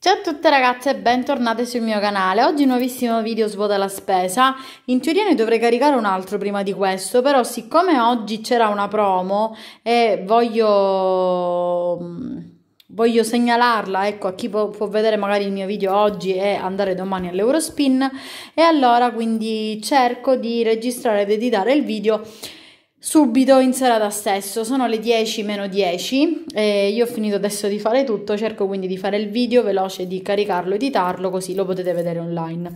Ciao a tutte ragazze e bentornate sul mio canale, oggi un nuovissimo video svuota la spesa, in teoria ne dovrei caricare un altro prima di questo, però siccome oggi c'era una promo e voglio mm, voglio segnalarla ecco, a chi può, può, vedere magari il mio video oggi e andare domani all'Eurospin e allora quindi cerco di registrare ed editare il video Subito in serata stesso, sono le 10 meno 10 e io ho finito adesso di fare tutto, cerco quindi di fare il video veloce, di caricarlo, editarlo così lo potete vedere online.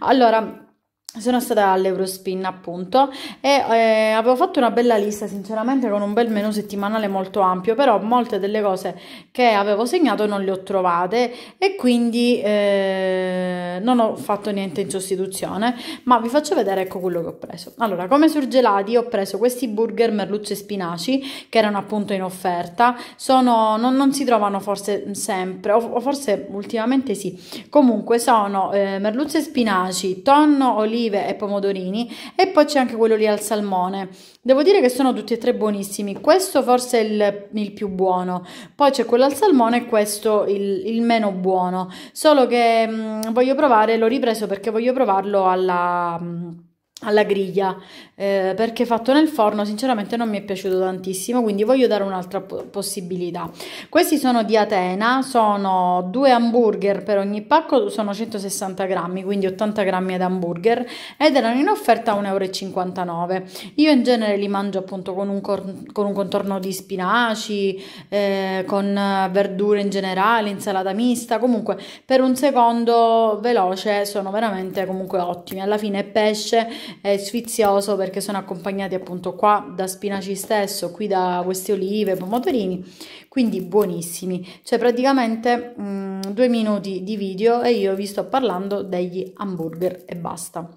Allora, sono stata all'Eurospin appunto e eh, avevo fatto una bella lista sinceramente con un bel menu settimanale molto ampio però molte delle cose che avevo segnato non le ho trovate e quindi eh, non ho fatto niente in sostituzione ma vi faccio vedere ecco quello che ho preso allora come surgelati ho preso questi burger merlucce e spinaci che erano appunto in offerta sono, non, non, si trovano forse sempre o, forse ultimamente sì comunque sono eh, merlucce e spinaci tonno olive olive e pomodorini e poi c'è anche quello lì al salmone. Devo dire che sono tutti e tre buonissimi, questo forse è il, il più buono, poi c'è quello al salmone e questo il, il meno buono, solo che mh, mm, voglio provare, l'ho ripreso perché voglio provarlo alla... Mh, mm, alla griglia eh, perché fatto nel forno sinceramente non mi è piaciuto tantissimo quindi voglio dare un'altra possibilità questi sono di Atena sono due hamburger per ogni pacco sono 160 grammi quindi 80 grammi ad hamburger ed erano in offerta a 1,59 euro io in genere li mangio appunto con un, con un contorno di spinaci eh, con verdure in generale insalata mista comunque per un secondo veloce sono veramente comunque ottimi alla fine pesce è sfizioso perché sono accompagnati appunto qua da spinaci stesso, qui da queste olive, pomodorini, quindi buonissimi. Cioè praticamente mh, mm, due minuti di video e io vi sto parlando degli hamburger e basta.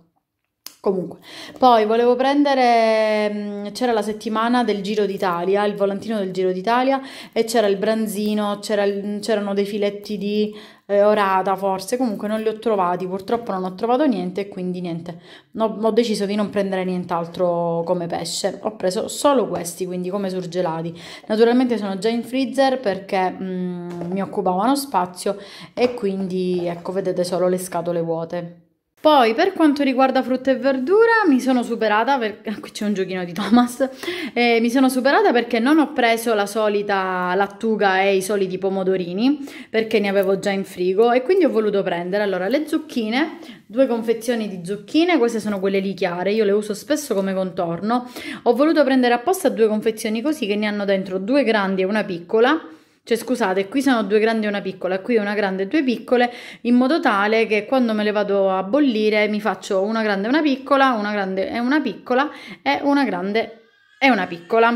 Comunque, poi volevo prendere, mm, c'era la settimana del Giro d'Italia, il volantino del Giro d'Italia e c'era il branzino, c'era, mm, c'erano dei filetti di eh, orata forse, comunque non li ho trovati, purtroppo non ho trovato niente e quindi niente, no, ho deciso di non prendere nient'altro come pesce, ho preso solo questi, quindi come surgelati. Naturalmente sono già in freezer perché mh, mm, mi occupavano spazio e quindi ecco vedete solo le scatole vuote. Poi per quanto riguarda frutta e verdura mi sono superata, per... qui c'è un giochino di Thomas, eh, mi sono superata perché non ho preso la solita lattuga e i soliti pomodorini perché ne avevo già in frigo e quindi ho voluto prendere allora le zucchine, due confezioni di zucchine, queste sono quelle lì chiare, io le uso spesso come contorno, ho voluto prendere apposta due confezioni così che ne hanno dentro due grandi e una piccola cioè, scusate, qui sono due grandi e una piccola, qui una grande e due piccole, in modo tale che quando me le vado a bollire mi faccio una grande e una piccola, una grande e una piccola e una grande e una piccola.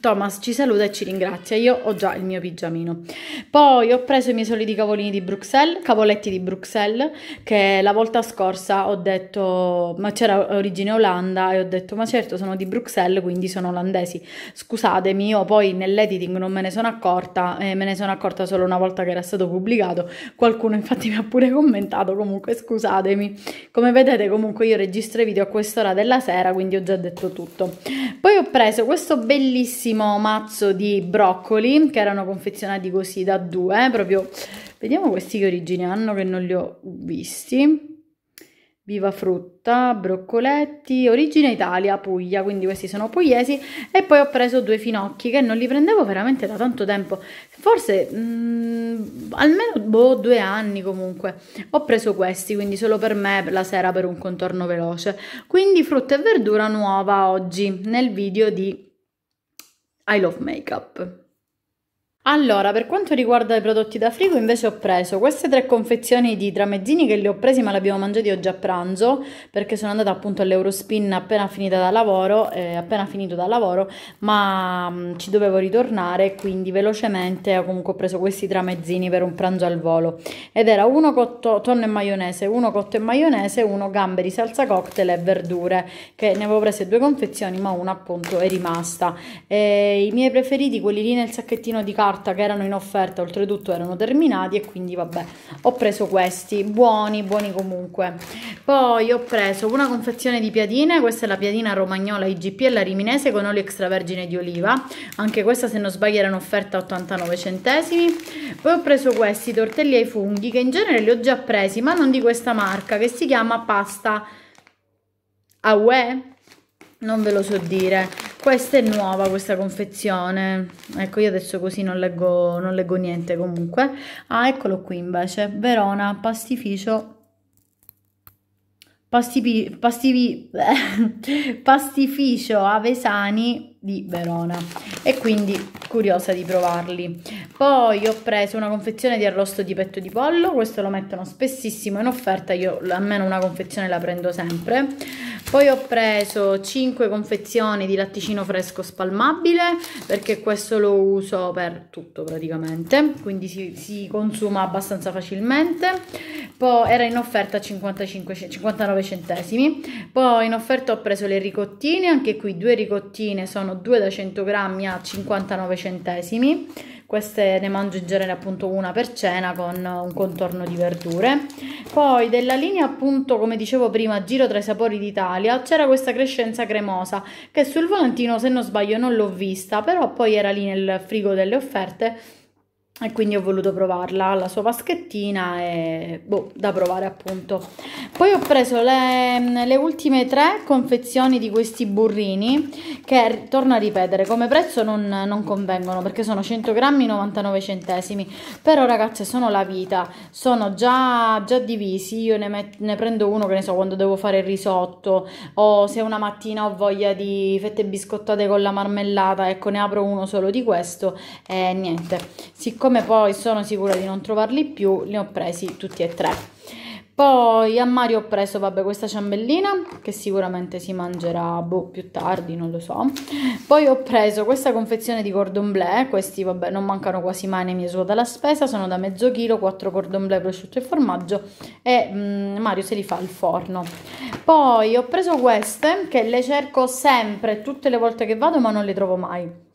Thomas ci saluta e ci ringrazia, io ho già il mio pigiamino. Poi ho preso i miei soliti cavolini di Bruxelles, cavoletti di Bruxelles, che la volta scorsa ho detto, ma c'era origine Olanda e ho detto, ma certo sono di Bruxelles, quindi sono olandesi. Scusatemi, io poi nell'editing non me ne sono accorta, eh, me ne sono accorta solo una volta che era stato pubblicato, qualcuno infatti mi ha pure commentato, comunque scusatemi. Come vedete comunque io registro i video a quest'ora della sera, quindi ho già detto tutto. Poi ho preso questo bellissimo bellissimo mazzo di broccoli che erano confezionati così da due, eh, proprio... Vediamo questi che origine hanno che non li ho visti. Viva frutta, broccoletti, origine Italia, Puglia, quindi questi sono pugliesi. E poi ho preso due finocchi che non li prendevo veramente da tanto tempo, forse mh, mm, almeno boh, due anni comunque. Ho preso questi, quindi solo per me la sera per un contorno veloce. Quindi frutta e verdura nuova oggi nel video di I love makeup. Allora, per quanto riguarda i prodotti da frigo, invece ho preso queste tre confezioni di tramezzini che le ho presi ma le abbiamo mangiati oggi a pranzo perché sono andata appunto all'Eurospin appena finita da lavoro, eh, appena finito da lavoro, ma mh, mm, ci dovevo ritornare, quindi velocemente ho comunque preso questi tramezzini per un pranzo al volo. Ed era uno cotto, tonno e maionese, uno cotto e maionese, uno gamberi, salsa cocktail e verdure, che ne avevo prese due confezioni ma una appunto è rimasta. E I miei preferiti, quelli lì nel sacchettino di carta, carta che erano in offerta, oltretutto erano terminati e quindi vabbè, ho preso questi, buoni, buoni comunque. Poi ho preso una confezione di piadine, questa è la piadina romagnola IGP e la riminese con olio extravergine di oliva, anche questa se non sbaglio era in offerta a 89 centesimi. Poi ho preso questi tortelli ai funghi che in genere li ho già presi, ma non di questa marca che si chiama Pasta Aue non ve lo so dire questa è nuova questa confezione ecco io adesso così non leggo, non leggo niente comunque ah eccolo qui invece Verona pastificio pastipi, pastipi, pastificio Avesani di Verona e quindi curiosa di provarli. Poi ho preso una confezione di arrosto di petto di pollo, questo lo mettono spessissimo in offerta, io almeno una confezione la prendo sempre. Poi ho preso 5 confezioni di latticino fresco spalmabile perché questo lo uso per tutto praticamente, quindi si, si consuma abbastanza facilmente. Poi era in offerta 55, 59 centesimi. Poi in offerta ho preso le ricottine, anche qui due ricottine sono sono due da 100 grammi a 59 centesimi. Queste ne mangio in genere appunto una per cena con un contorno di verdure. Poi della linea appunto come dicevo prima Giro tra i sapori d'Italia c'era questa crescenza cremosa che sul volantino se non sbaglio non l'ho vista però poi era lì nel frigo delle offerte e quindi ho voluto provarla la sua vaschettina e boh, da provare appunto poi ho preso le, le, ultime tre confezioni di questi burrini che torno a ripetere come prezzo non, non convengono perché sono 100 grammi 99 centesimi però ragazze sono la vita sono già, già divisi io ne, met, ne, prendo uno che ne so quando devo fare il risotto o se una mattina ho voglia di fette biscottate con la marmellata ecco ne apro uno solo di questo e niente siccome siccome poi sono sicura di non trovarli più, ne ho presi tutti e tre. Poi a Mario ho preso, vabbè, questa ciambellina, che sicuramente si mangerà, boh, più tardi, non lo so. Poi ho preso questa confezione di cordon bleu, questi, vabbè, non mancano quasi mai nei miei suoi dalla spesa, sono da mezzo chilo, 4 cordon bleu, prosciutto e formaggio, e mh, mm, Mario se li fa al forno. Poi ho preso queste, che le cerco sempre, tutte le volte che vado, ma non le trovo mai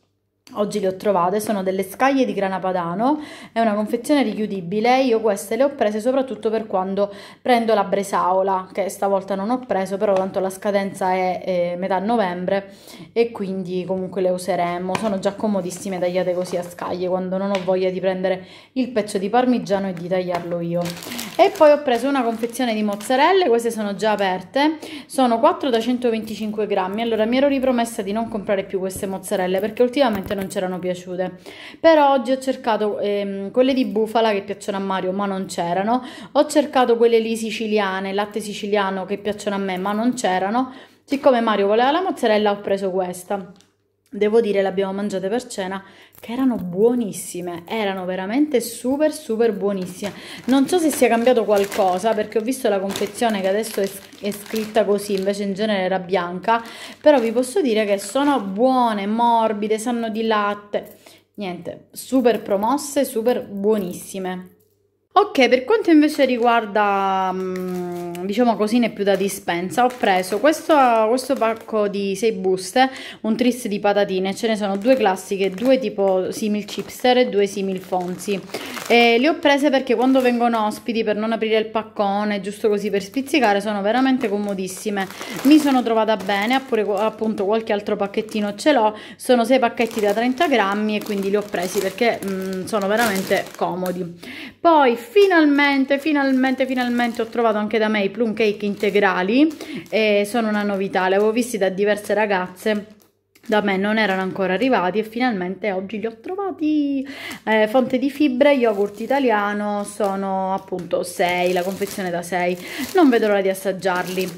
Oggi le ho trovate, sono delle scaglie di grana padano, è una confezione richiudibile, io queste le ho prese soprattutto per quando prendo la bresaola, che stavolta non ho preso, però tanto la scadenza è eh, metà novembre e quindi comunque le useremo, sono già comodissime tagliate così a scaglie quando non ho voglia di prendere il pezzo di parmigiano e di tagliarlo io. E poi ho preso una confezione di mozzarelle, queste sono già aperte, sono 4 da 125 grammi, allora mi ero ripromessa di non comprare più queste mozzarelle perché ultimamente non non c'erano piaciute. Però oggi ho cercato ehm, quelle di bufala che piacciono a Mario, ma non c'erano. Ho cercato quelle lì siciliane, latte siciliano che piacciono a me, ma non c'erano. Siccome Mario voleva la mozzarella, ho preso questa devo dire le abbiamo mangiate per cena che erano buonissime erano veramente super super buonissime non so se sia cambiato qualcosa perché ho visto la confezione che adesso è, è scritta così invece in genere era bianca però vi posso dire che sono buone morbide sanno di latte niente super promosse super buonissime Ok, per quanto invece riguarda, mm, diciamo, cosine più da dispensa, ho preso questo, questo pacco di 6 buste, un tris di patatine, ce ne sono due classiche, due tipo simil chipster e due simil fonzi. E le ho prese perché quando vengono ospiti, per non aprire il paccone, giusto così per spizzicare, sono veramente comodissime. Mi sono trovata bene, oppure appunto qualche altro pacchettino ce l'ho, sono 6 pacchetti da 30 grammi e quindi li ho presi perché mh, mm, sono veramente comodi. Poi finalmente, finalmente, finalmente ho trovato anche da me i plum cake integrali. E eh, sono una novità, le avevo visti da diverse ragazze da me non erano ancora arrivati e finalmente oggi li ho trovati eh, fonte di fibre yogurt italiano sono appunto 6 la confezione da 6 non vedo l'ora di assaggiarli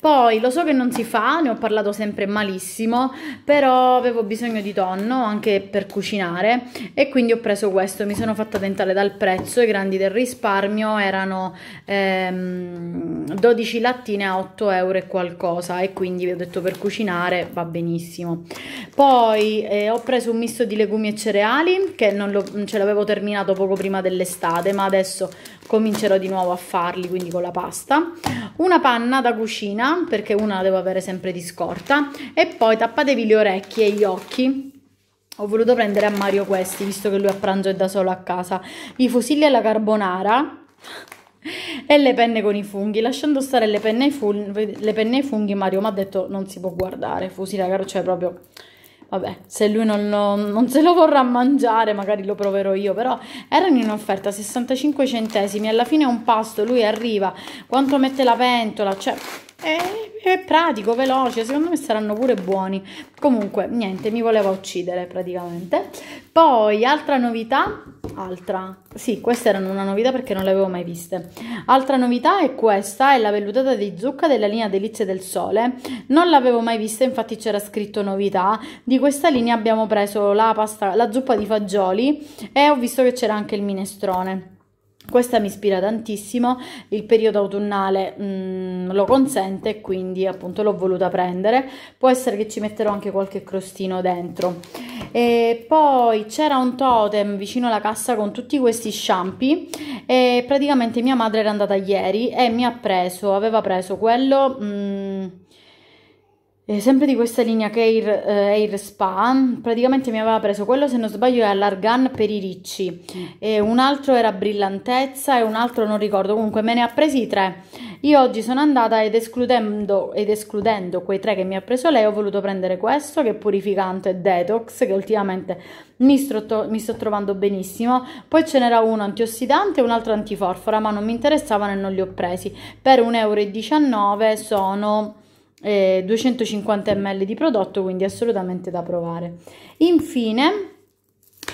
poi lo so che non si fa ne ho parlato sempre malissimo però avevo bisogno di tonno anche per cucinare e quindi ho preso questo mi sono fatta tentare dal prezzo i grandi del risparmio erano ehm, 12 lattine a 8 euro e qualcosa e quindi vi ho detto per cucinare va benissimo poi eh, ho preso un misto di legumi e cereali che non, lo, ce l'avevo terminato poco prima dell'estate, ma adesso comincerò di nuovo a farli, quindi con la pasta. Una panna da cucina, perché una la devo avere sempre di scorta. E poi tappatevi le orecchie e gli occhi ho voluto prendere a Mario questi, visto che lui a pranzo è da solo a casa. I fusilli alla carbonara, e le penne con i funghi. Lasciando stare le penne, funghi, le penne ai funghi, Mario mi ha detto non si può guardare. Fusila caro, cioè proprio... Vabbè, se lui non, lo, non, se lo vorrà mangiare, magari lo proverò io, però erano in offerta 65 centesimi, alla fine è un pasto, lui arriva, quanto mette la pentola, cioè è, è pratico, veloce, secondo me saranno pure buoni. Comunque, niente, mi voleva uccidere praticamente. Poi, altra novità, altra, sì, queste erano una novità perché non le avevo mai viste. Altra novità è questa, è la vellutata di zucca della linea Delizie del Sole. Non l'avevo mai vista, infatti c'era scritto novità. Di questa linea abbiamo preso la, pasta, la zuppa di fagioli e ho visto che c'era anche il minestrone questa mi ispira tantissimo, il periodo autunnale mh, mm, lo consente, quindi appunto l'ho voluta prendere. Può essere che ci metterò anche qualche crostino dentro. E poi c'era un totem vicino alla cassa con tutti questi shampoo e praticamente mia madre era andata ieri e mi ha preso, aveva preso quello... Mh, mm, eh, sempre di questa linea che Air, eh, Air, Spa, praticamente mi aveva preso quello se non sbaglio è all'argan per i ricci, e un altro era brillantezza e un altro non ricordo, comunque me ne ha presi tre. Io oggi sono andata ed escludendo, ed escludendo quei tre che mi ha preso lei ho voluto prendere questo che è purificante e detox che ultimamente mi sto, mi sto trovando benissimo, poi ce n'era uno antiossidante e un altro antiforfora ma non mi interessavano e non li ho presi, per 1,19 euro sono... 250 eh, ml di prodotto, quindi assolutamente da provare. Infine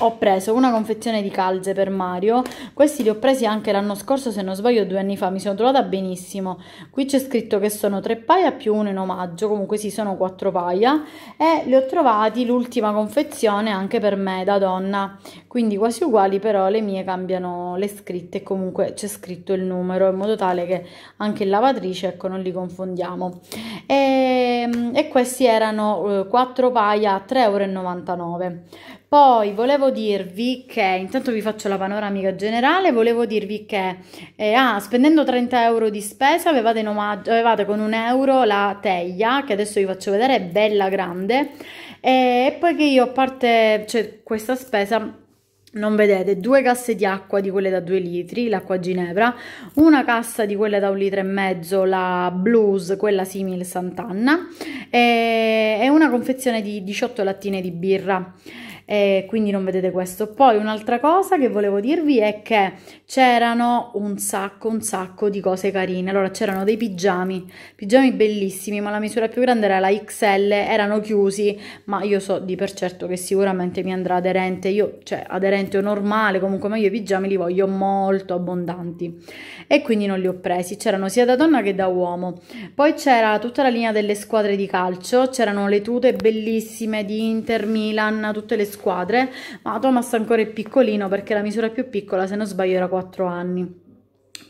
ho preso una confezione di calze per Mario, questi li ho presi anche l'anno scorso se non sbaglio due anni fa, mi sono trovata benissimo, qui c'è scritto che sono tre paia più uno in omaggio, comunque sì sono quattro paia e li ho trovati l'ultima confezione anche per me da donna, quindi quasi uguali però le mie cambiano le scritte e comunque c'è scritto il numero in modo tale che anche in lavatrice ecco non li confondiamo e, ehm, e questi erano eh, quattro paia a 3,99 euro poi volevo dirvi che, intanto vi faccio la panoramica generale, volevo dirvi che eh, ah, spendendo 30 euro di spesa avevate, omaggio, avevate, con un euro la teglia, che adesso vi faccio vedere, è bella grande, e, e poi che io a parte cioè, questa spesa non vedete due casse di acqua di quelle da 2 litri, l'acqua ginevra, una cassa di quelle da un litro e mezzo, la blues, quella simile Sant'Anna, e, e una confezione di 18 lattine di birra eh, quindi non vedete questo. Poi un'altra cosa che volevo dirvi è che c'erano un sacco, un sacco di cose carine. Allora c'erano dei pigiami, pigiami bellissimi, ma la misura più grande era la XL, erano chiusi, ma io so di per certo che sicuramente mi andrà aderente, io cioè aderente o normale, comunque ma io i pigiami li voglio molto abbondanti e quindi non li ho presi. C'erano sia da donna che da uomo. Poi c'era tutta la linea delle squadre di calcio, c'erano le tute bellissime di Inter, Milan, tutte le squadre squadre, ma Thomas ancora è piccolino perché la misura più piccola, se non sbaglio, era 4 anni.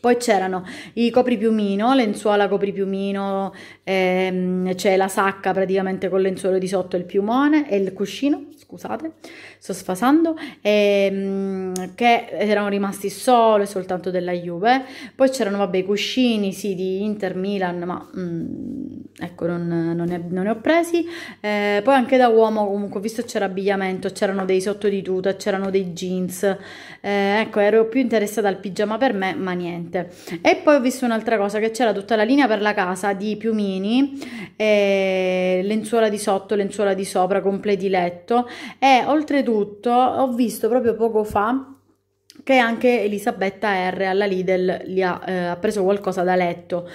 Poi c'erano i copripiumino, lenzuola copripiumino, ehm, c'è la sacca praticamente con lenzuolo di sotto il piumone e il cuscino, scusate, sto sfasando, ehm, che erano rimasti solo e soltanto della Juve. Poi c'erano, vabbè, i cuscini, sì, di Inter, Milan, ma... Mm, ecco non, non, ne, non ne, ho presi eh, poi anche da uomo comunque visto c'era abbigliamento c'erano dei sotto di tuta c'erano dei jeans eh, ecco ero più interessata al pigiama per me ma niente e poi ho visto un'altra cosa che c'era tutta la linea per la casa di piumini eh, lenzuola di sotto lenzuola di sopra completi letto e oltretutto ho visto proprio poco fa che anche Elisabetta R alla Lidl ha, eh, ha preso qualcosa da letto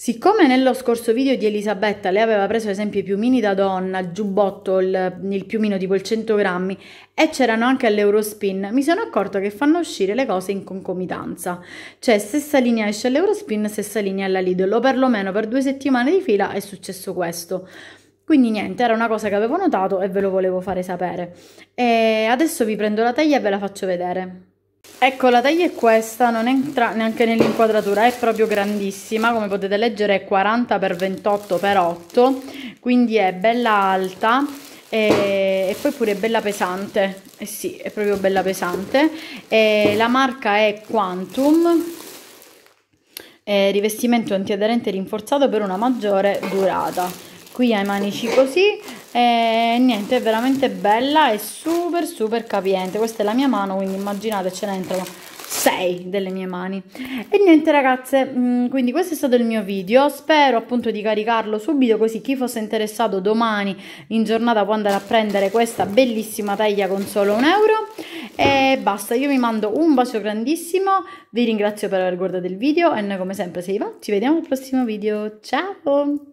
Siccome nello scorso video di Elisabetta lei aveva preso ad esempio i piumini da donna, il giubbotto, il, il piumino tipo il 100 grammi e c'erano anche all'Eurospin, mi sono accorto che fanno uscire le cose in concomitanza. Cioè stessa linea esce all'Eurospin, stessa linea alla Lidl, o perlomeno per due settimane di fila è successo questo. Quindi niente, era una cosa che avevo notato e ve lo volevo fare sapere. E adesso vi prendo la taglia e ve la faccio vedere. Ecco, la taglia è questa, non entra neanche nell'inquadratura, è proprio grandissima, come potete leggere è 40x28x8, quindi è bella alta e, e, poi pure bella pesante, eh sì, è proprio bella pesante. E la marca è Quantum, è rivestimento antiaderente rinforzato per una maggiore durata. Qui ha i manici così, e niente è veramente bella e super super capiente questa è la mia mano quindi immaginate ce ne entrano 6 delle mie mani e niente ragazze mm, quindi questo è stato il mio video spero appunto di caricarlo subito così chi fosse interessato domani in giornata può andare a prendere questa bellissima taglia con solo un euro e basta io vi mando un bacio grandissimo vi ringrazio per aver guardato il video e noi come sempre se vi va ci vediamo al prossimo video ciao